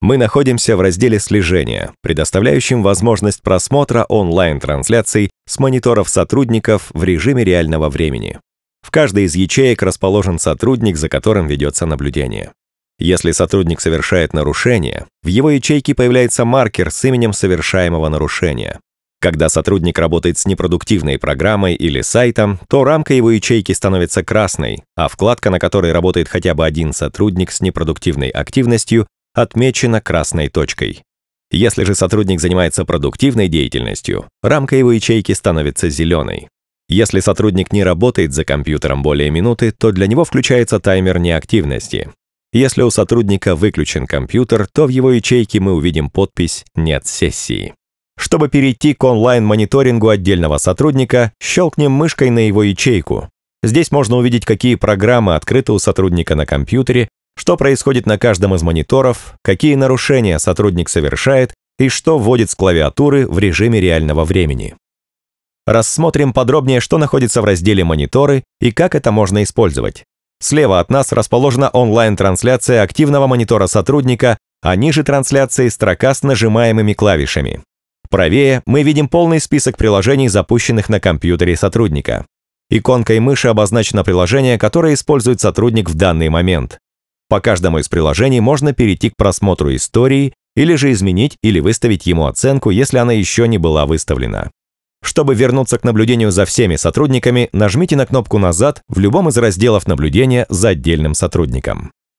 Мы находимся в разделе слежения, предоставляющем возможность просмотра онлайн-трансляций с мониторов сотрудников в режиме реального времени. В каждой из ячеек расположен сотрудник, за которым ведется наблюдение. Если сотрудник совершает нарушение, в его ячейке появляется маркер с именем совершаемого нарушения. Когда сотрудник работает с непродуктивной программой или сайтом, то рамка его ячейки становится красной, а вкладка, на которой работает хотя бы один сотрудник с непродуктивной активностью, отмечено красной точкой. Если же сотрудник занимается продуктивной деятельностью, рамка его ячейки становится зеленой. Если сотрудник не работает за компьютером более минуты, то для него включается таймер неактивности. Если у сотрудника выключен компьютер, то в его ячейке мы увидим подпись «Нет сессии». Чтобы перейти к онлайн-мониторингу отдельного сотрудника, щелкнем мышкой на его ячейку. Здесь можно увидеть, какие программы открыты у сотрудника на компьютере что происходит на каждом из мониторов, какие нарушения сотрудник совершает и что вводит с клавиатуры в режиме реального времени. Рассмотрим подробнее, что находится в разделе «Мониторы» и как это можно использовать. Слева от нас расположена онлайн-трансляция активного монитора сотрудника, а ниже трансляции строка с нажимаемыми клавишами. Правее мы видим полный список приложений, запущенных на компьютере сотрудника. Иконкой мыши обозначено приложение, которое использует сотрудник в данный момент. По каждому из приложений можно перейти к просмотру истории или же изменить или выставить ему оценку, если она еще не была выставлена. Чтобы вернуться к наблюдению за всеми сотрудниками, нажмите на кнопку «Назад» в любом из разделов наблюдения за отдельным сотрудником.